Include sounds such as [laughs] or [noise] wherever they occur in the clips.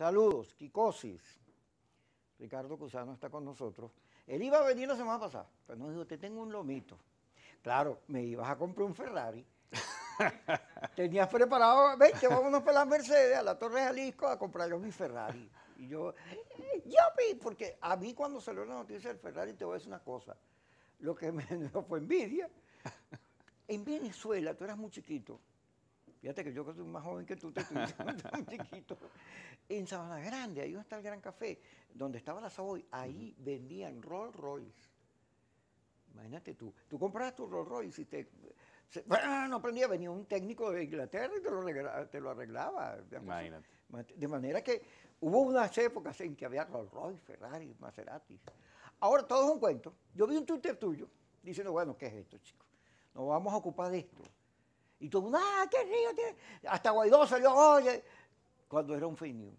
Saludos, Kikosis. Ricardo Cusano está con nosotros. Él iba a venir la semana pasada, pero nos dijo, te tengo un lomito. Claro, me ibas a comprar un Ferrari. [laughs] Tenías preparado, vente, vámonos para la Mercedes, a la Torre Jalisco, a comprar yo mi Ferrari. Y yo, eh, yo vi, Porque a mí cuando salió la noticia del Ferrari, te voy a decir una cosa. Lo que me dio [laughs] fue envidia. En Venezuela, tú eras muy chiquito, Fíjate que yo que soy más joven que tú, te estoy [laughs] tan [laughs] chiquito. En Sabana Grande, ahí donde está el Gran Café, donde estaba la Savoy, ahí vendían Rolls Royce. Imagínate tú, tú compras tu Rolls Royce y te... [laughs] no aprendía, venía un técnico de Inglaterra y te lo, arreglaba. Te lo arreglaba Imagínate. De manera que hubo unas épocas en que había Rolls Royce, Ferrari, Maserati. Ahora todo es un cuento. Yo vi un Twitter tuyo diciendo, bueno, ¿qué es esto, chicos? Nos vamos a ocupar de esto. Y todo, ah, qué río Hasta Guaidó salió, oye, cuando era un finio.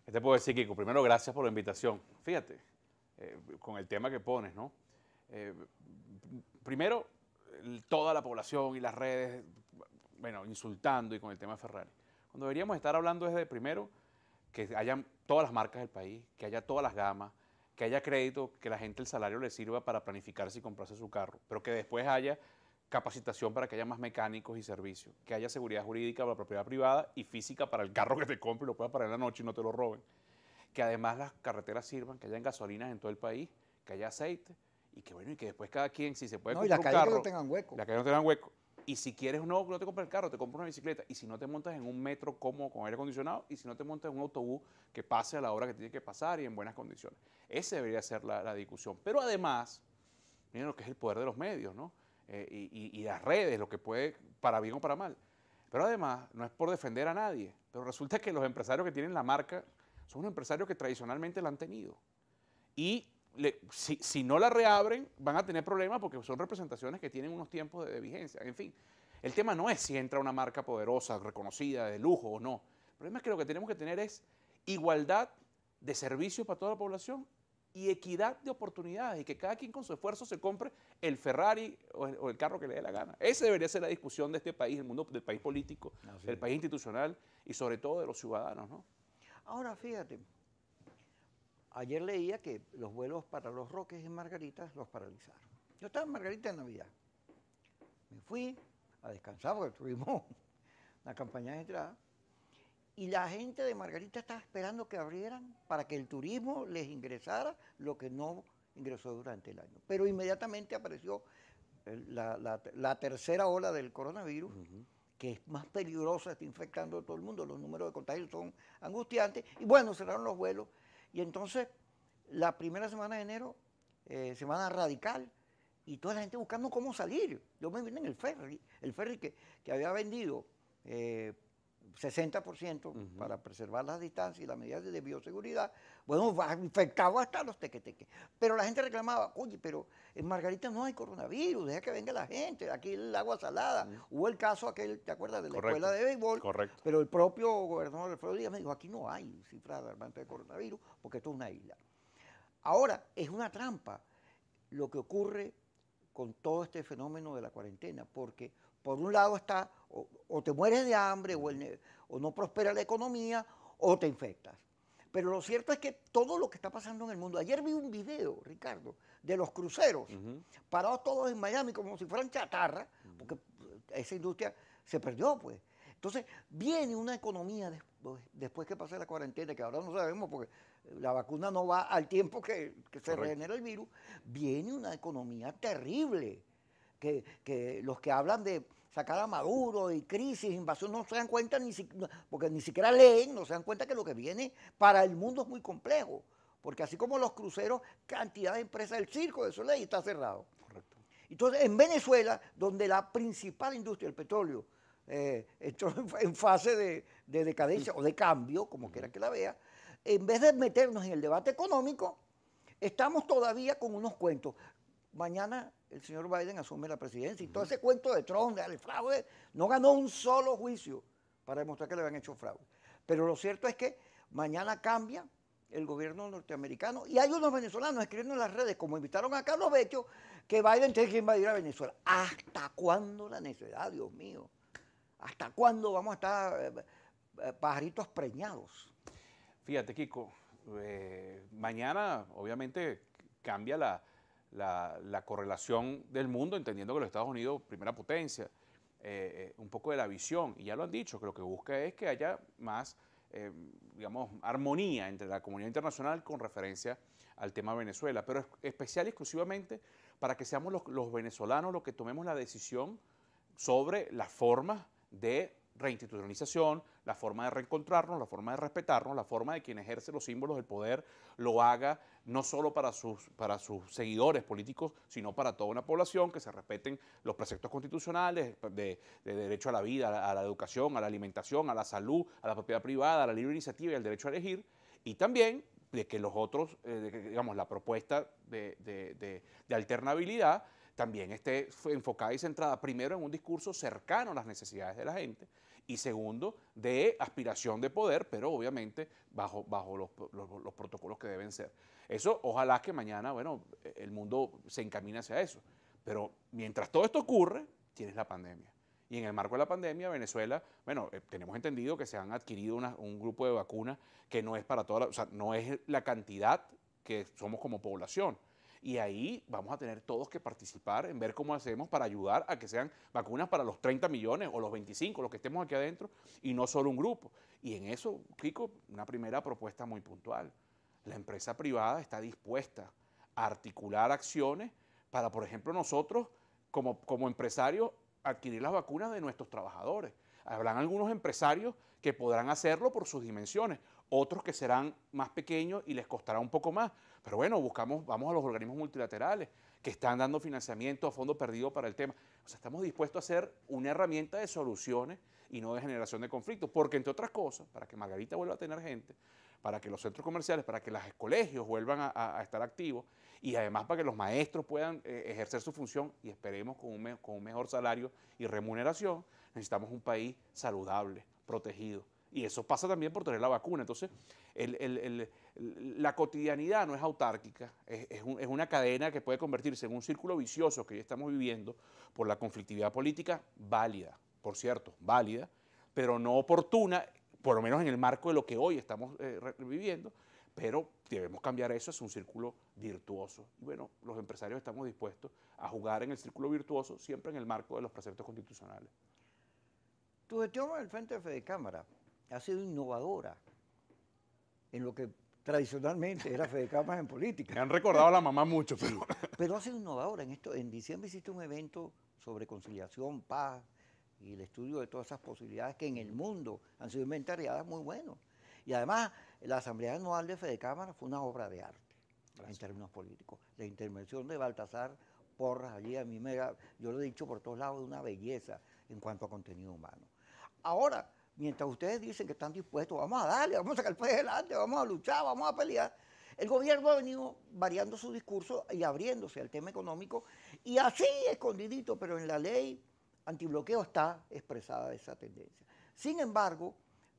Este Te puedo decir, Kiko, primero gracias por la invitación. Fíjate, eh, con el tema que pones, ¿no? Eh, primero, toda la población y las redes, bueno, insultando y con el tema de Ferrari. Cuando deberíamos estar hablando es de, primero, que haya todas las marcas del país, que haya todas las gamas, que haya crédito, que la gente el salario le sirva para planificarse y comprarse su carro, pero que después haya capacitación para que haya más mecánicos y servicios, que haya seguridad jurídica para la propiedad privada y física para el carro que te compre y lo puedas parar en la noche y no te lo roben, que además las carreteras sirvan, que haya gasolinas en todo el país, que haya aceite y que bueno, y que después cada quien si se puede no, y la un que no tengan hueco. La calle no tengan hueco. Y si quieres no, no te compres el carro, te compras una bicicleta. Y si no te montas en un metro cómodo con aire acondicionado, y si no te montas en un autobús que pase a la hora que tiene que pasar y en buenas condiciones. Esa debería ser la, la discusión. Pero además, miren lo que es el poder de los medios, ¿no? Eh, y, las redes, lo que puede, para bien o para mal. Pero además, no es por defender a nadie, pero resulta que los empresarios que tienen la marca son unos empresarios que tradicionalmente la han tenido. Y si, no la reabren, van a tener problemas porque son representaciones que tienen unos tiempos de, de vigencia. En fin, el tema no es si entra una marca poderosa, reconocida, de lujo o no. El problema es que lo que tenemos que tener es igualdad de servicios para toda la población y equidad de oportunidades y que cada quien con su esfuerzo se compre el Ferrari o el, carro que le dé la gana. Esa debería ser la discusión de este país, el mundo del país político, del país institucional y sobre todo de los ciudadanos. Ahora fíjate, ayer leía que los vuelos para los Roques en Margaritas los paralizaron. Yo estaba en Margarita en Navidad. Me fui a descansar porque tuvimos [laughs] una campaña de entrada y la gente de Margarita estaba esperando que abrieran para que el turismo les ingresara lo que no ingresó durante el año. Pero inmediatamente apareció eh, la, tercera ola del coronavirus, que es más peligrosa, está infectando a todo el mundo, los números de contagios son angustiantes, y bueno, cerraron los vuelos. Y entonces, la primera semana de enero, eh, semana radical, y toda la gente buscando cómo salir. Yo me vine en el ferry, el ferry que, había vendido eh, 60% para preservar las distancias y las medidas de bioseguridad, bueno, infectado hasta los tequeteques. Pero la gente reclamaba, oye, pero en Margarita no hay coronavirus, deja que venga la gente, aquí el agua salada. Hubo el caso aquel, ¿te acuerdas? De la escuela de béisbol. Correcto. Pero el propio gobernador Alfredo Díaz me dijo, aquí no hay cifra alarmante de coronavirus porque esto es una isla. Ahora, es una trampa lo que ocurre con todo este fenómeno de la cuarentena, porque por un lado está o, te mueres de hambre o, no prospera la economía o te infectas. Pero lo cierto es que todo lo que está pasando en el mundo. Ayer vi un video, Ricardo, de los cruceros, parados todos en Miami como si fueran chatarra, porque eh, esa industria se perdió, pues. Entonces, viene una economía pues, después, que pase la cuarentena, que ahora no sabemos porque la vacuna no va al tiempo que, se regenera el virus, viene una economía terrible que, los que hablan de sacar a Maduro y crisis, invasión, no se dan cuenta, ni porque ni siquiera leen, no se dan cuenta que lo que viene para el mundo es muy complejo. Porque así como los cruceros, cantidad de empresas, del circo de Soleil está cerrado. Entonces, en Venezuela, donde la principal industria, del petróleo, eh, entró en fase de, decadencia o de cambio, como quiera que la vea, en vez de meternos en el debate económico, estamos todavía con unos cuentos. Mañana el señor Biden asume la presidencia. Y todo ese cuento de Trump, de fraude, no ganó un solo juicio para demostrar que le habían hecho fraude. Pero lo cierto es que mañana cambia el gobierno norteamericano y hay unos venezolanos escribiendo en las redes, como invitaron a Carlos Becho, que Biden tiene que invadir a Venezuela. ¿Hasta cuándo la necesidad, Dios mío? ¿Hasta cuándo vamos a estar eh, pajaritos preñados? Fíjate, Kiko, eh, mañana obviamente cambia la, la, correlación del mundo, entendiendo que los Estados Unidos, primera potencia, eh, eh, un poco de la visión, y ya lo han dicho, que lo que busca es que haya más, eh, digamos, armonía entre la comunidad internacional con referencia al tema Venezuela, pero especial y exclusivamente para que seamos los, los venezolanos los que tomemos la decisión sobre las formas de reinstitucionalización, la forma de reencontrarnos, la forma de respetarnos, la forma de quien ejerce los símbolos del poder lo haga no solo para sus, para sus seguidores políticos, sino para toda una población, que se respeten los preceptos constitucionales de, de derecho a la vida, a la, educación, a la alimentación, a la salud, a la propiedad privada, a la libre iniciativa y al derecho a elegir, y también de que los otros, eh, digamos, la propuesta de, de, de alternabilidad también esté enfocada y centrada primero en un discurso cercano a las necesidades de la gente y segundo, de aspiración de poder, pero obviamente bajo, bajo los, protocolos que deben ser. Eso, ojalá que mañana, bueno, el mundo se encamine hacia eso. Pero mientras todo esto ocurre, tienes la pandemia. Y en el marco de la pandemia, Venezuela, bueno, eh, tenemos entendido que se han adquirido un grupo de vacunas que no es para toda la, o sea, no es la cantidad que somos como población, y ahí vamos a tener todos que participar en ver cómo hacemos para ayudar a que sean vacunas para los 30 millones o los 25, los que estemos aquí adentro, y no solo un grupo. Y en eso, Kiko, una primera propuesta muy puntual. La empresa privada está dispuesta a articular acciones para, por ejemplo, nosotros como, empresarios adquirir las vacunas de nuestros trabajadores. Habrán algunos empresarios que podrán hacerlo por sus dimensiones otros que serán más pequeños y les costará un poco más. Pero bueno, buscamos, vamos a los organismos multilaterales que están dando financiamiento a fondo perdido para el tema. O sea, estamos dispuestos a ser una herramienta de soluciones y no de generación de conflictos, porque entre otras cosas, para que Margarita vuelva a tener gente, para que los centros comerciales, para que los colegios vuelvan a, estar activos y además para que los maestros puedan eh, ejercer su función y esperemos con un mejor salario y remuneración, necesitamos un país saludable, protegido, y eso pasa también por tener la vacuna. Entonces, la cotidianidad no es autárquica, es, una cadena que puede convertirse en un círculo vicioso que ya estamos viviendo por la conflictividad política válida, por cierto, válida, pero no oportuna, por lo menos en el marco de lo que hoy estamos eh, viviendo, pero debemos cambiar eso, es un círculo virtuoso. Y bueno, los empresarios estamos dispuestos a jugar en el círculo virtuoso, siempre en el marco de los preceptos constitucionales. Tu gestión el frente de Fede Cámara ha sido innovadora en lo que tradicionalmente era Fede Cámara en política. Me han recordado a la mamá mucho, pero... pero ha sido innovadora. En, esto, en diciembre hiciste un evento sobre conciliación, paz y el estudio de todas esas posibilidades que en el mundo han sido inventariadas muy bueno. Y además, la Asamblea Anual de Fede Cámara fue una obra de arte en términos políticos. La intervención de Baltasar Porras allí a mí me... Yo lo he dicho por todos lados, de una belleza en cuanto a contenido humano. Ahora, Mientras ustedes dicen que están dispuestos, vamos a darle, vamos a sacar el país adelante, vamos a luchar, vamos a pelear. El gobierno ha venido variando su discurso y abriéndose al tema económico y así escondidito, pero en la ley antibloqueo está expresada esa tendencia. Sin embargo,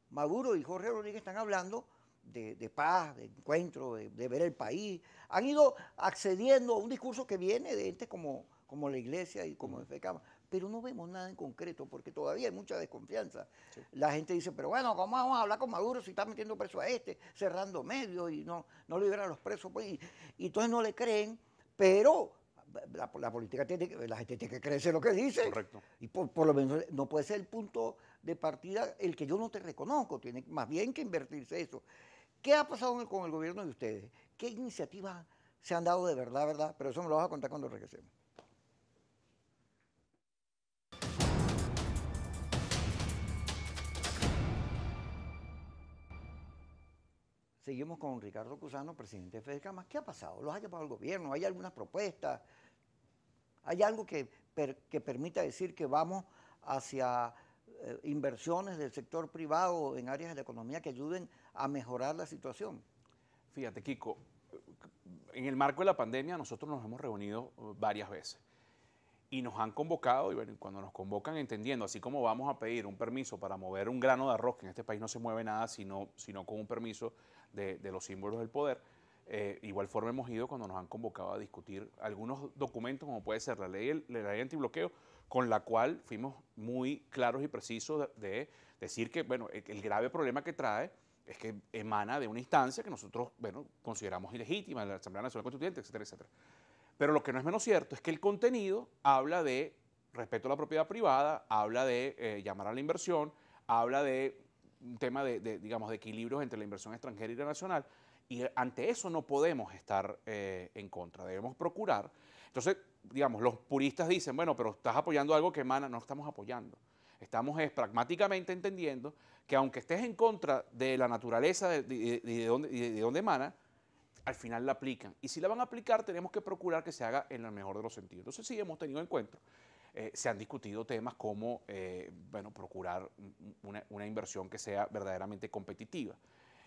Maduro y Jorge Rodríguez están hablando de, paz, de encuentro, de, ver el país. Han ido accediendo a un discurso que viene de gente como, como la iglesia y como el FECAMA pero no vemos nada en concreto porque todavía hay mucha desconfianza. La gente dice, pero bueno, ¿cómo vamos a hablar con Maduro si está metiendo preso a este, cerrando medios y no, no liberan a los presos? Pues, y, entonces no le creen, pero la, política tiene que, la gente tiene que creerse lo que dice. Correcto. Y por, por, lo menos no puede ser el punto de partida el que yo no te reconozco, tiene más bien que invertirse eso. ¿Qué ha pasado con el gobierno de ustedes? ¿Qué iniciativas se han dado de verdad, verdad? Pero eso me lo vas a contar cuando regresemos. Seguimos con Ricardo Cusano, presidente de FEDECAMA. ¿Qué ha pasado? ¿Los ha llevado el gobierno? ¿Hay algunas propuestas? ¿Hay algo que, que permita decir que vamos hacia eh, inversiones del sector privado en áreas de la economía que ayuden a mejorar la situación? Fíjate, Kiko, en el marco de la pandemia nosotros nos hemos reunido eh, varias veces y nos han convocado, y bueno, cuando nos convocan entendiendo, así como vamos a pedir un permiso para mover un grano de arroz, que en este país no se mueve nada sino, sino con un permiso, de, los símbolos del poder. Eh, igual forma hemos ido cuando nos han convocado a discutir algunos documentos, como puede ser la ley, la ley antibloqueo, con la cual fuimos muy claros y precisos de, decir que, bueno, el, grave problema que trae es que emana de una instancia que nosotros, consideramos ilegítima, la Asamblea Nacional Constituyente, etcétera, etcétera. Pero lo que no es menos cierto es que el contenido habla de respeto a la propiedad privada, habla de eh, llamar a la inversión, habla de un tema de, de, digamos, de equilibrios entre la inversión extranjera y la nacional, y ante eso no podemos estar eh, en contra, debemos procurar. Entonces, digamos, los puristas dicen, bueno, pero estás apoyando algo que emana, no estamos apoyando. Estamos es, pragmáticamente entendiendo que aunque estés en contra de la naturaleza de, de, de, dónde, de, dónde, emana, al final la aplican. Y si la van a aplicar, tenemos que procurar que se haga en el mejor de los sentidos. Entonces sí hemos tenido encuentros eh, se han discutido temas como, eh, bueno, procurar una, inversión que sea verdaderamente competitiva.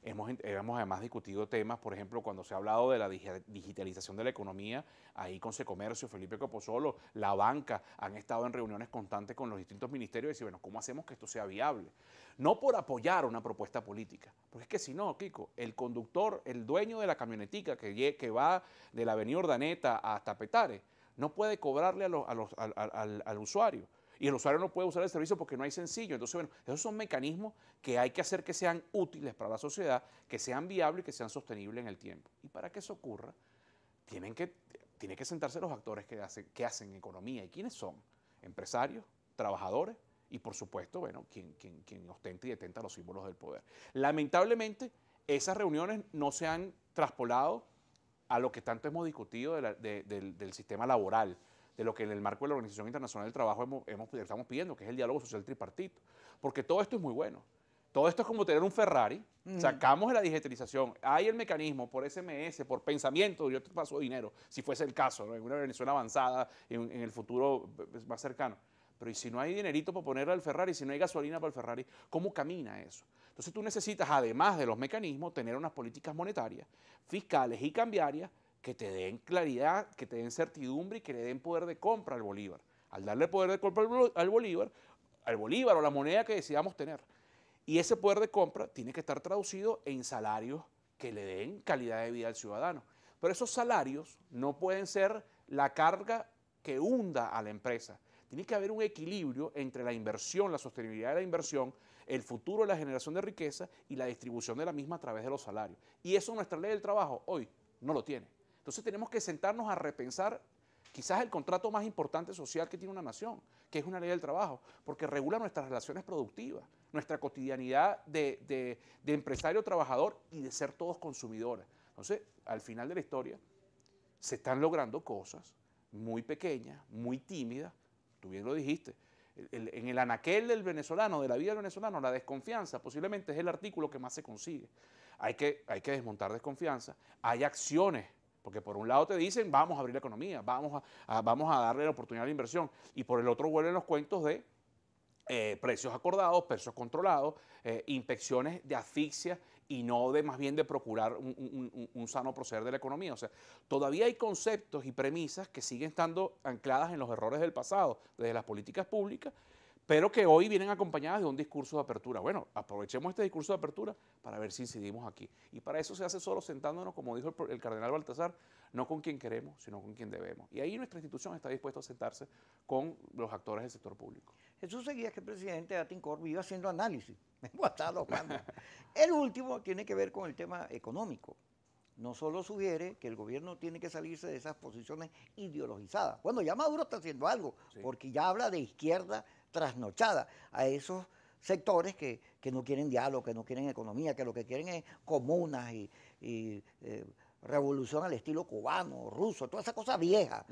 Hemos, además discutido temas, por ejemplo, cuando se ha hablado de la digitalización de la economía, ahí con Secomercio, Felipe Coposolo, la banca, han estado en reuniones constantes con los distintos ministerios y decir, bueno, ¿cómo hacemos que esto sea viable? No por apoyar una propuesta política, porque es que si no, Kiko, el conductor, el dueño de la camionetica que, que va de la avenida Ordaneta hasta Petare, no puede cobrarle al, usuario. Y el usuario no puede usar el servicio porque no hay sencillo. Entonces, bueno, esos son mecanismos que hay que hacer que sean útiles para la sociedad, que sean viables y que sean sostenibles en el tiempo. Y para que eso ocurra, tienen que, que sentarse los actores que hacen, que hacen economía. ¿Y quiénes son? Empresarios, trabajadores y, por supuesto, bueno, quien, quien, quien ostenta y detenta los símbolos del poder. Lamentablemente, esas reuniones no se han traspolado a lo que tanto hemos discutido del, sistema laboral, de lo que en el marco de la Organización Internacional del Trabajo estamos pidiendo, que es el diálogo social tripartito. Porque todo esto es muy bueno. Todo esto es como tener un Ferrari, sacamos la digitalización, hay el mecanismo por SMS, por pensamiento, yo te paso dinero, si fuese el caso, en una Venezuela avanzada, en, el futuro más cercano. Pero ¿y si no hay dinerito para ponerle al Ferrari, si no hay gasolina para el Ferrari, cómo camina eso? Entonces tú necesitas, además de los mecanismos, tener unas políticas monetarias, fiscales y cambiarias que te den claridad, que te den certidumbre y que le den poder de compra al Bolívar. Al darle poder de compra al Bolívar, al Bolívar o la moneda que decidamos tener. Y ese poder de compra tiene que estar traducido en salarios que le den calidad de vida al ciudadano. Pero esos salarios no pueden ser la carga que hunda a la empresa. Tiene que haber un equilibrio entre la inversión, la sostenibilidad de la inversión, el futuro de la generación de riqueza y la distribución de la misma a través de los salarios. Y eso nuestra ley del trabajo hoy no lo tiene. Entonces tenemos que sentarnos a repensar quizás el contrato más importante social que tiene una nación, que es una ley del trabajo, porque regula nuestras relaciones productivas, nuestra cotidianidad de, empresario-trabajador y de ser todos consumidores. Entonces, al final de la historia, se están logrando cosas muy pequeñas, muy tímidas, tú bien lo dijiste, en el anaquel del venezolano, de la vida del venezolano, la desconfianza posiblemente es el artículo que más se consigue. Hay que, hay que desmontar desconfianza. Hay acciones, porque por un lado te dicen, vamos a abrir la economía, vamos a, vamos a darle la oportunidad a la inversión, y por el otro vuelven los cuentos de eh, precios acordados, precios controlados, eh, inspecciones de asfixia y no de más bien de procurar un, sano proceder de la economía. O sea, todavía hay conceptos y premisas que siguen estando ancladas en los errores del pasado, desde las políticas públicas, pero que hoy vienen acompañadas de un discurso de apertura. Bueno, aprovechemos este discurso de apertura para ver si incidimos aquí. Y para eso se hace solo sentándonos, como dijo el, el cardenal Baltasar, no con quien queremos, sino con quien debemos. Y ahí nuestra institución está dispuesta a sentarse con los actores del sector público. Eso Seguía, que el presidente de Atincor, iba haciendo análisis. [laughs] Me El último tiene que ver con el tema económico. No solo sugiere que el gobierno tiene que salirse de esas posiciones ideologizadas. Bueno, ya Maduro está haciendo algo, porque ya habla de izquierda trasnochada a esos sectores que, no quieren diálogo, que no quieren economía, que lo que quieren es comunas y, eh, revolución al estilo cubano, ruso, toda esa cosa vieja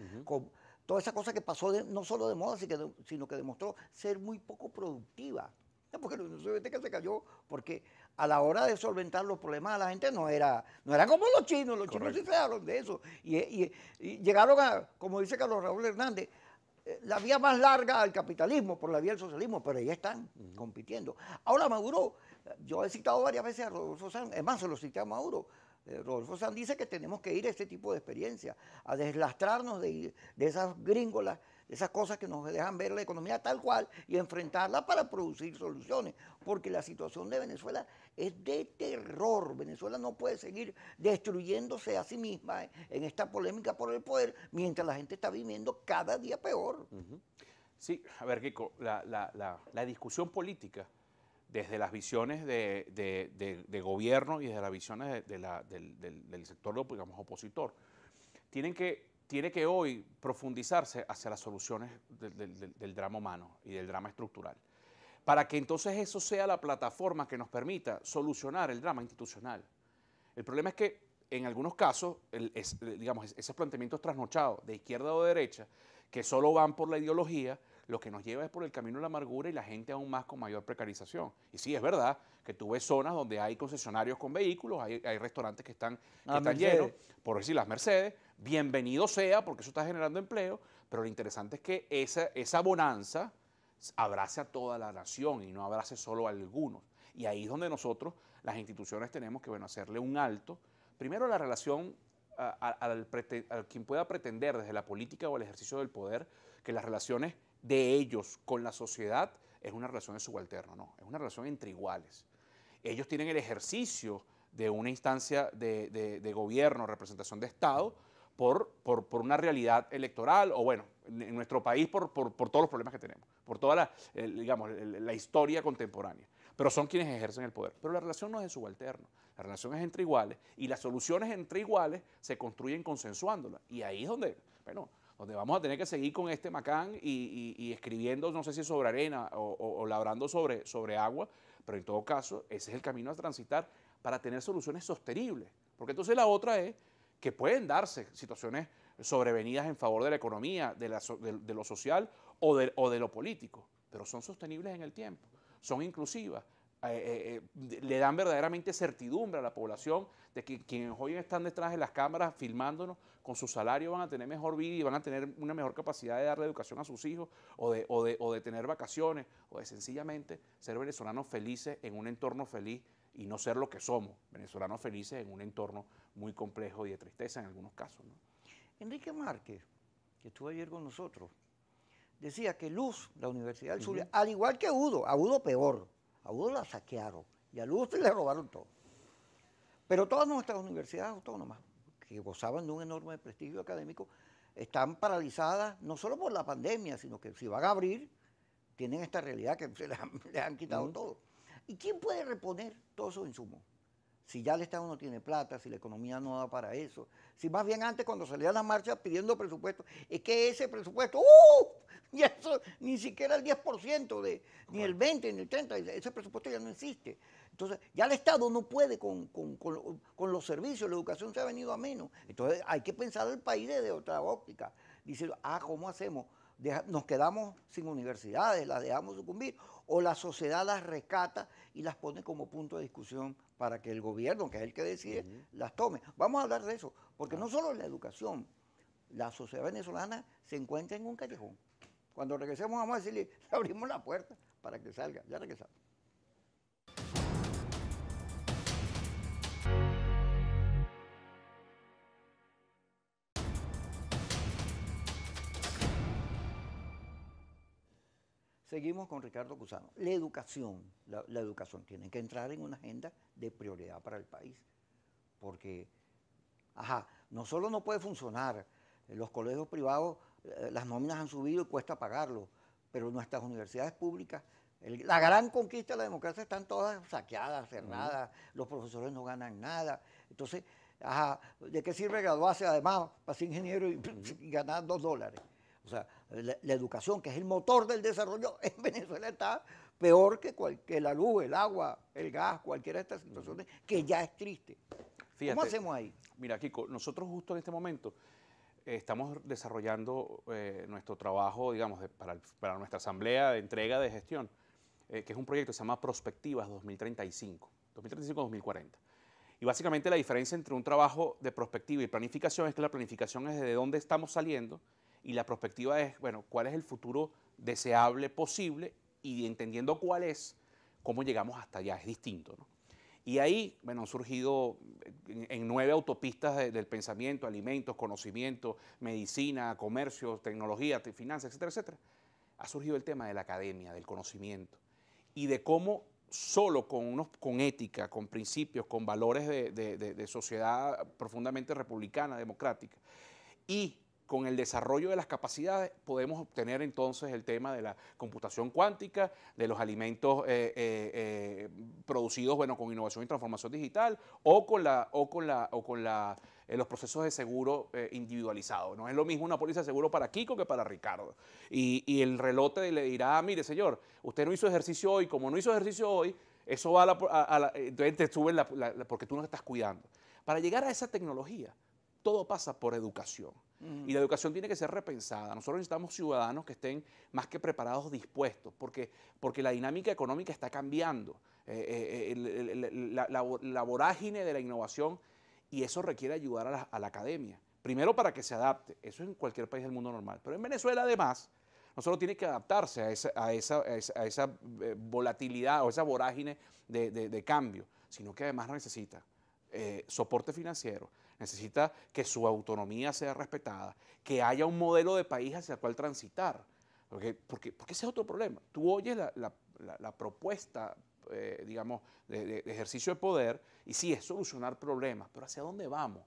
toda esa cosa que pasó no solo de moda, sino que demostró ser muy poco productiva. Porque se cayó porque a la hora de solventar los problemas la gente no era, no era como los chinos, los chinos se hablan de eso. Eh, eh, y, llegaron a, como dice Carlos Raúl Hernández, eh, la vía más larga al capitalismo por la vía del socialismo, pero ahí están compitiendo. Ahora Maduro, yo he citado varias veces a Rodolfo Sánchez, es más, se lo cité a Maduro, Rodolfo San dice que tenemos que ir a este tipo de experiencias, a deslastrarnos de, de, esas gringolas, de esas cosas que nos dejan ver la economía tal cual y enfrentarla para producir soluciones, porque la situación de Venezuela es de terror. Venezuela no puede seguir destruyéndose a sí misma eh, en esta polémica por el poder mientras la gente está viviendo cada día peor. Sí, a ver, Kiko, la discusión política desde las visiones de, gobierno y desde las visiones del, sector, digamos, opositor. Tienen que, tiene que hoy profundizarse hacia las soluciones del, drama humano y del drama estructural, para que entonces eso sea la plataforma que nos permita solucionar el drama institucional. El problema es que en algunos casos, digamos, esos planteamientos trasnochados de izquierda o de derecha, que solo van por la ideología, lo que nos lleva es por el camino de la amargura y la gente aún más con mayor precarización. Y sí, es verdad que tú ves zonas donde hay concesionarios con vehículos, hay, restaurantes que están, que ah, están llenos, por decir las Mercedes, bienvenido sea porque eso está generando empleo, pero lo interesante es que esa, esa bonanza abrace a toda la nación y no abrace solo a algunos. Y ahí es donde nosotros, las instituciones, tenemos que bueno, hacerle un alto, primero la relación al, quien pueda pretender desde la política o el ejercicio del poder que las relaciones de ellos con la sociedad es una relación de subalterno, no, es una relación entre iguales. Ellos tienen el ejercicio de una instancia de, gobierno, representación de Estado, por, por, una realidad electoral, o bueno, en nuestro país por, todos los problemas que tenemos, por toda la, digamos, la historia contemporánea. Pero son quienes ejercen el poder. Pero la relación no es de subalterno, la relación es entre iguales, y las soluciones entre iguales se construyen consensuándolas. Y ahí es donde, bueno, donde vamos a tener que seguir con este macán y, escribiendo, no sé si sobre arena o, labrando sobre, sobre agua, pero en todo caso, ese es el camino a transitar para tener soluciones sostenibles. Porque entonces la otra es que pueden darse situaciones sobrevenidas en favor de la economía, de, lo social o de lo político, pero son sostenibles en el tiempo, son inclusivas, eh, eh, eh, le dan verdaderamente certidumbre a la población de que quienes hoy están detrás de las cámaras filmándonos con su salario van a tener mejor vida y van a tener una mejor capacidad de darle educación a sus hijos o de, o de, o de tener vacaciones o de sencillamente ser venezolanos felices en un entorno feliz y no ser lo que somos, venezolanos felices en un entorno muy complejo y de tristeza en algunos casos. Enrique Márquez, que estuvo ayer con nosotros, decía que Luz, la Universidad del al igual que Udo, a Udo peor, a uno la saquearon y a Luz le robaron todo. Pero todas nuestras universidades autónomas, que gozaban de un enorme prestigio académico, están paralizadas no solo por la pandemia, sino que si van a abrir, tienen esta realidad que [laughs] se les han, quitado todo. ¿Y quién puede reponer todos esos insumos? Si ya el Estado no tiene plata, si la economía no da para eso, si más bien antes cuando salía a la marcha pidiendo presupuesto, es que ese presupuesto, ¡uh! [laughs] Y eso ni siquiera el 10%, de, ni el 20, ni el 30, ese presupuesto ya no existe. Entonces, ya el Estado no puede con, los servicios, la educación se ha venido a menos. Entonces, hay que pensar el país desde otra óptica. Dice, ah, ¿cómo hacemos? nos quedamos sin universidades, las dejamos sucumbir, o la sociedad las rescata y las pone como punto de discusión para que el gobierno, que es el que decide, las tome. Vamos a hablar de eso, porque no solo la educación, la sociedad venezolana se encuentra en un callejón. Cuando regresemos a decirle, [laughs] abrimos la puerta para que salga. Ya regresamos. Seguimos con Ricardo Cusano. La educación, la, la, educación tiene que entrar en una agenda de prioridad para el país, porque, ajá, no solo no puede funcionar, eh, los colegios privados eh, las nóminas han subido y cuesta pagarlo, pero nuestras universidades públicas, la gran conquista de la democracia están todas saqueadas, cerradas, los profesores no ganan nada. Entonces, ajá, ¿de qué sirve graduarse además para ser ingeniero y, [laughs] ganar dos dólares? O sea, la, educación, que es el motor del desarrollo [laughs] en Venezuela, está peor que, la luz, el agua, el gas, cualquiera de estas situaciones, que ya es triste. ¿Cómo hacemos ahí? Mira, Kiko, nosotros justo en este momento estamos desarrollando eh, nuestro trabajo, digamos, para, nuestra asamblea de entrega de gestión, eh, que es un proyecto que se llama Prospectivas 2035, 2035-2040. Y básicamente la diferencia entre un trabajo de prospectiva y planificación es que la planificación es de dónde estamos saliendo y la prospectiva es, bueno, cuál es el futuro deseable posible y entendiendo cuál es, cómo llegamos hasta allá, es distinto. ¿no? Y ahí, bueno, han surgido eh, en, nueve autopistas del pensamiento, alimentos, conocimiento, medicina, comercio, tecnología, finanzas, etcétera, etcétera. Ha surgido el tema de la academia, del conocimiento y de cómo solo con, unos, con ética, con principios, con valores de, de sociedad profundamente republicana, democrática, y con el desarrollo de las capacidades podemos obtener entonces el tema de la computación cuántica, de los alimentos eh, eh, eh, producidos bueno, con innovación y transformación digital o con, la, o con, los procesos de seguro individualizados. No es lo mismo una póliza de seguro para Kiko que para Ricardo. Y, el relote le dirá, ah, mire señor, usted no hizo ejercicio hoy, como no hizo ejercicio hoy, eso va a la... la te la, porque tú no estás cuidando. Para llegar a esa tecnología, todo pasa por educación. Y la educación tiene que ser repensada. Nosotros necesitamos ciudadanos que estén más que preparados, dispuestos, porque, la dinámica económica está cambiando. Eh, eh, eh, la, vorágine de la innovación y eso requiere ayudar a la, academia. Primero para que se adapte, eso en cualquier país del mundo normal. Pero en Venezuela además, no solo tiene que adaptarse a esa, volatilidad o esa vorágine de, cambio, sino que además necesita soporte financiero, necesita que su autonomía sea respetada, que haya un modelo de país hacia el cual transitar. Porque, porque, ese es otro problema. Tú oyes la, propuesta, eh, digamos, de, ejercicio de poder y sí, es solucionar problemas, pero ¿hacia dónde vamos?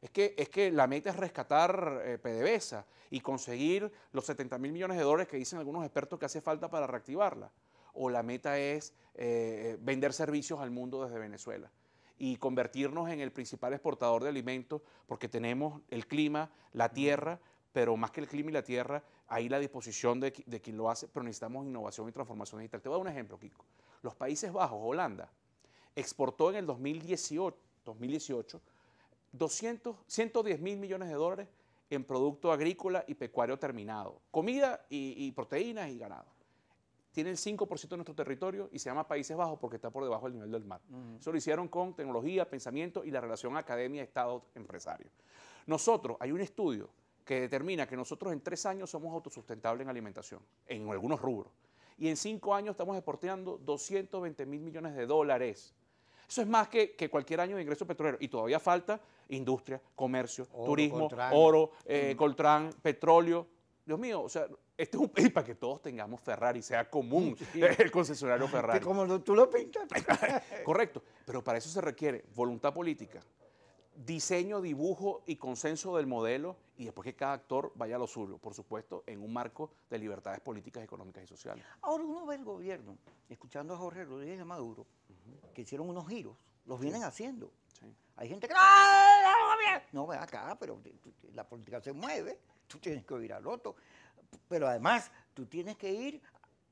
Es que, es que la meta es rescatar eh, PDVSA y conseguir los 70 mil millones de dólares que dicen algunos expertos que hace falta para reactivarla. O la meta es eh, vender servicios al mundo desde Venezuela y convertirnos en el principal exportador de alimentos, porque tenemos el clima, la tierra, pero más que el clima y la tierra, ahí la disposición de, quien lo hace, pero necesitamos innovación y transformación digital. Te voy a dar un ejemplo, Kiko. Los Países Bajos, Holanda, exportó en el 2018, 2018 200, 110 mil millones de dólares en producto agrícola y pecuario terminado, comida y proteínas y ganado tiene el 5% de nuestro territorio y se llama Países Bajos porque está por debajo del nivel del mar. Eso lo hicieron con tecnología, pensamiento y la relación academia-estado-empresario. Nosotros, hay un estudio que determina que nosotros en tres años somos autosustentables en alimentación, en algunos rubros. Y en cinco años estamos exportando 220 mil millones de dólares. Eso es más que, cualquier año de ingreso petrolero. Y todavía falta industria, comercio, turismo, oro, eh, mm. coltrán, petróleo. Dios mío, o sea, este es un para que todos tengamos Ferrari, sea común el concesionario Ferrari. como tú lo pintas. Correcto, pero para eso se requiere voluntad política, diseño, dibujo y consenso del modelo y después que cada actor vaya a lo suyo, por supuesto, en un marco de libertades políticas, económicas y sociales. Ahora uno ve el gobierno, escuchando a Jorge Rodríguez de Maduro, que hicieron unos giros, los vienen haciendo. Hay gente que no, ve acá, pero la política se mueve, tú tienes que oír al otro pero además tú tienes que ir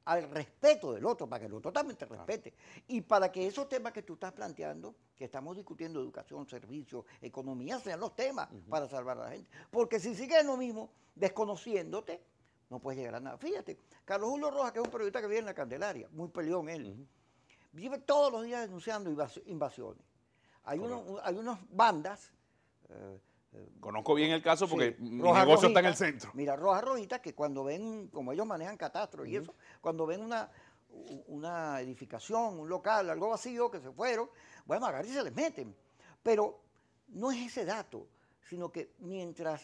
al respeto del otro, para que el otro también te respete. Y para que esos temas que tú estás planteando, que estamos discutiendo, educación, servicios, economía, sean los temas para salvar a la gente. Porque si sigues lo mismo, desconociéndote, no puedes llegar a nada. Fíjate, Carlos Julio Rojas, que es un periodista que vive en la Candelaria, muy peleón él, vive todos los días denunciando invasiones. Hay, unas bandas... Eh, Conozco bien el caso porque mi negocio está en el centro. Mira, Rojas Rojitas, que cuando ven, como ellos manejan catastro y eso, cuando ven una, una edificación, un local, algo vacío, que se fueron, bueno, agarrar y se les meten. Pero no es ese dato, sino que mientras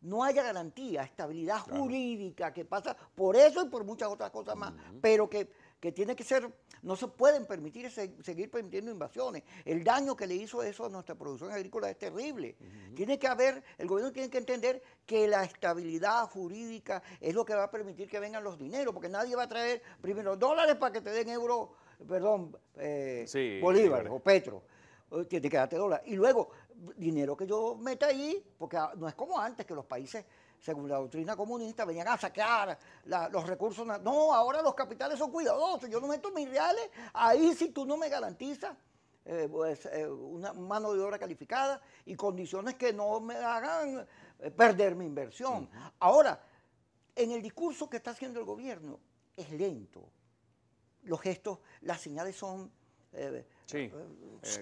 no haya garantía, estabilidad jurídica que pasa por eso y por muchas otras cosas más, pero que que tiene que ser, no se pueden permitir seguir permitiendo invasiones. El daño que le hizo eso a nuestra producción agrícola es terrible. Tiene que haber, el gobierno tiene que entender que la estabilidad jurídica es lo que va a permitir que vengan los dineros, porque nadie va a traer primero dólares para que te den euro, perdón, eh, bolívares o petro. Oh, tiene que darte dólares. Y luego, dinero que yo meta ahí, porque no es como antes que los países según la doctrina comunista, venían a sacar los recursos. No, ahora los capitales son cuidadosos, yo no meto mis reales, ahí si tú no me garantizas eh, pues, eh, una mano de obra calificada y condiciones que no me hagan eh, perder mi inversión. Ahora, en el discurso que está haciendo el gobierno, es lento. Los gestos, las señales son...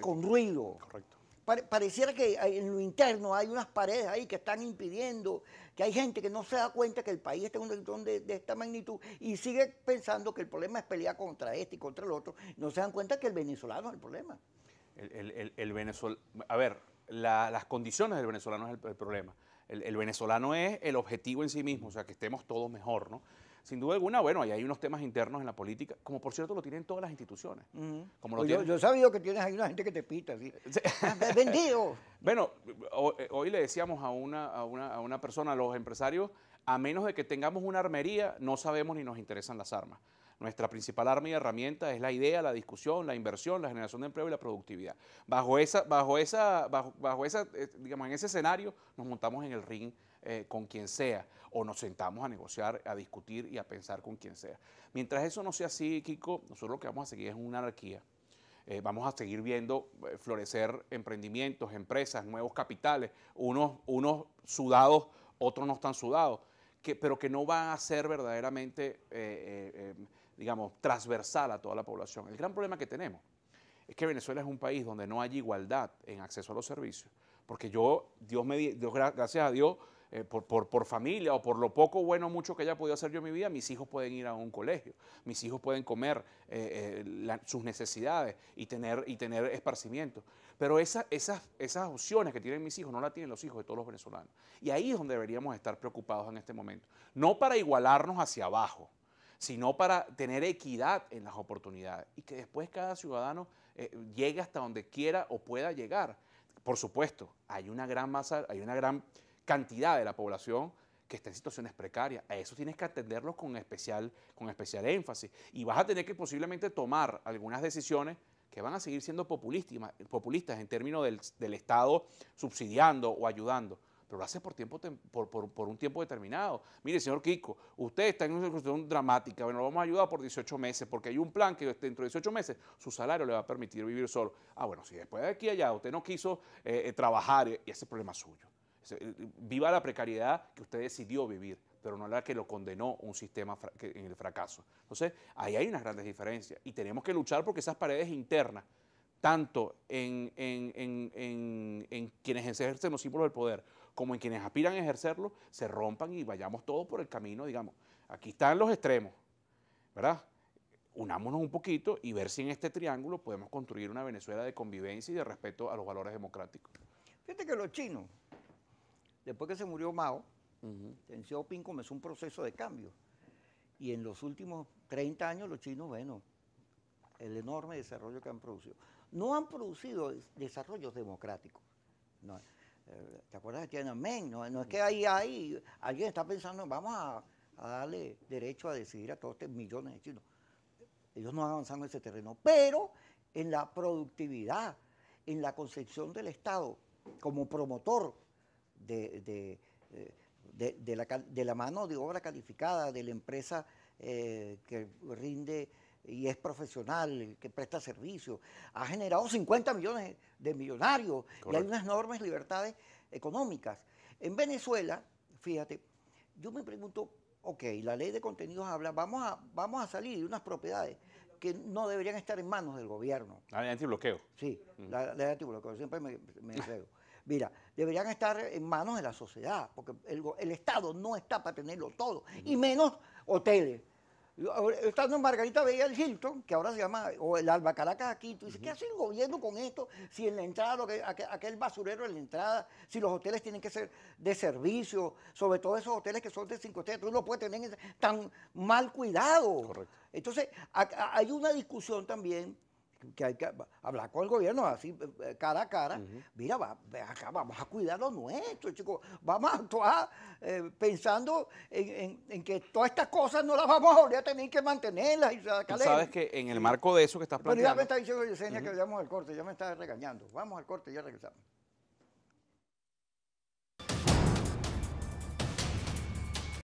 con ruido. Correcto pareciera que en lo interno hay unas paredes ahí que están impidiendo, que hay gente que no se da cuenta que el país está en un entorno de, esta magnitud y sigue pensando que el problema es pelear contra este y contra el otro. No se dan cuenta que el venezolano es el problema. El, el, A ver, las condiciones del venezolano es el, problema. El, venezolano es el objetivo en sí mismo, o sea, que estemos todos mejor, ¿no? sin duda alguna, bueno, hay unos temas internos en la política, como por cierto lo tienen todas las instituciones. como pues yo, he sabido que tienes ahí una gente que te pita, así. [laughs] Ah, bueno, eh, hoy le decíamos a una, a una, persona, a los empresarios, a menos de que tengamos una armería, no sabemos ni nos interesan las armas. Nuestra principal arma y herramienta es la idea, la discusión, la inversión, la generación de empleo y la productividad. Bajo esa, bajo esa, bajo, bajo esa, eh, digamos, en ese escenario nos montamos en el ring eh, con quien sea o nos sentamos a negociar, a discutir y a pensar con quien sea. Mientras eso no sea así, Kiko, nosotros lo que vamos a seguir es una anarquía. Eh, vamos a seguir viendo eh, florecer emprendimientos, empresas, nuevos capitales, unos, unos sudados, otros no están sudados, que, pero que no van a ser verdaderamente, eh, em, digamos, transversal a toda la población. El gran problema que tenemos es que Venezuela es un país donde no hay igualdad en acceso a los servicios, porque yo, Dios me, gracias a Dios, eh, por, familia o por lo poco bueno mucho que haya podido hacer yo en mi vida, mis hijos pueden ir a un colegio, mis hijos pueden comer eh, eh, sus necesidades y tener, y tener esparcimiento. Pero esa, esas, esas opciones que tienen mis hijos no las tienen los hijos de todos los venezolanos. Y ahí es donde deberíamos estar preocupados en este momento. No para igualarnos hacia abajo, sino para tener equidad en las oportunidades y que después cada ciudadano llegue hasta donde quiera o pueda llegar. Por supuesto, hay una gran masa, hay una gran cantidad de la población que está en situaciones precarias. A eso tienes que atenderlos con especial, con especial énfasis. Y vas a tener que posiblemente tomar algunas decisiones que van a seguir siendo populistas en términos del, Estado subsidiando o ayudando pero lo hace por, tiempo, por, por, un tiempo determinado. Mire, señor Kiko, usted está en una situación dramática, bueno, lo vamos a ayudar por 18 meses, porque hay un plan que dentro de 18 meses su salario le va a permitir vivir solo. Ah, bueno, si después de aquí allá usted no quiso eh, eh, trabajar, y eh, ese es problema suyo. Eh, viva la precariedad que usted decidió vivir, pero no la que lo condenó un sistema en el fracaso. Entonces, ahí hay unas grandes diferencias y tenemos que luchar porque esas paredes internas, tanto en, quienes ejercen los símbolos del poder como en quienes aspiran a ejercerlo, se rompan y vayamos todos por el camino, digamos. Aquí están los extremos, ¿verdad? unámonos un poquito y ver si en este triángulo podemos construir una Venezuela de convivencia y de respeto a los valores democráticos. Fíjate que los chinos, Después que se murió Mao, uh -huh. Xiaoping comenzó un proceso de cambio. Y en los últimos 30 años los chinos, bueno, el enorme desarrollo que han producido. No han producido desarrollos democráticos. Eh, ¿Te acuerdas de Tiananmen? No, es que ahí, hay... alguien está pensando, vamos a darle derecho a decidir a todos estos millones de chinos. Ellos no han avanzado en ese terreno, pero en la productividad, en la concepción del Estado como promotor de, de, eh, de, de la, mano de obra calificada, de la empresa eh, que rinde y es profesional, que presta servicio, ha generado 50 millones de millonarios y hay unas enormes libertades económicas. En Venezuela, fíjate, yo me pregunto, ok, la ley de contenidos habla, vamos a, vamos a salir de unas propiedades que no deberían estar en manos del gobierno. La ley de antibloqueo. Sí, la, ley de antibloqueo, siempre me, me [laughs] Mira, deberían estar en manos de la sociedad, porque el, Estado no está para tenerlo todo, y menos hoteles. Estando en Margarita veía el Hilton, que ahora se llama, o el Alba Caracas aquí, tú ¿qué hace el gobierno con esto? Si en la entrada, aquel, basurero en la entrada, si los hoteles tienen que ser de servicio, sobre todo esos hoteles que son de cinco estrellas, tú no puedes tener tan mal cuidado. Entonces, hay una discusión también que hay que hablar con el gobierno así eh, eh, cara a cara. Mira, va, acá vamos a cuidar lo nuestro, chicos. Vamos a actuar eh, pensando en, en, que todas estas cosas no las vamos a volver a tener que mantenerlas y sabes que en el marco de eso que estás planteando. Pero ya me está diciendo Yesenia que vayamos al corte, ya me está regañando. Vamos al corte ya regresamos.